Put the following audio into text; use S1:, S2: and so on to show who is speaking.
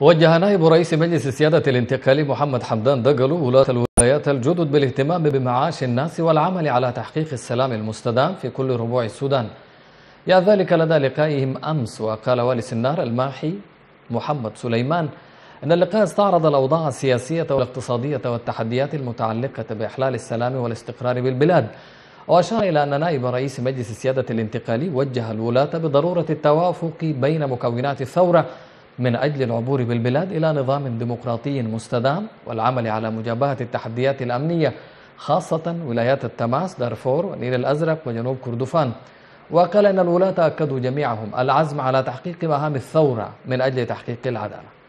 S1: وجه نائب رئيس مجلس السيادة الانتقالي محمد حمدان دقلو ولاة الولايات الجدد بالاهتمام بمعاش الناس والعمل على تحقيق السلام المستدام في كل ربوع السودان يا ذلك لدى لقائهم أمس وقال والي سنار الماحي محمد سليمان أن اللقاء استعرض الأوضاع السياسية والاقتصادية والتحديات المتعلقة بإحلال السلام والاستقرار بالبلاد وأشار إلى أن نائب رئيس مجلس السيادة الانتقالي وجه الولاة بضرورة التوافق بين مكونات الثورة من أجل العبور بالبلاد إلى نظام ديمقراطي مستدام والعمل على مجابهة التحديات الأمنية خاصة ولايات التماس دارفور والنيل الأزرق وجنوب كردفان وقال أن الولاة أكدوا جميعهم العزم على تحقيق مهام الثورة من أجل تحقيق العدالة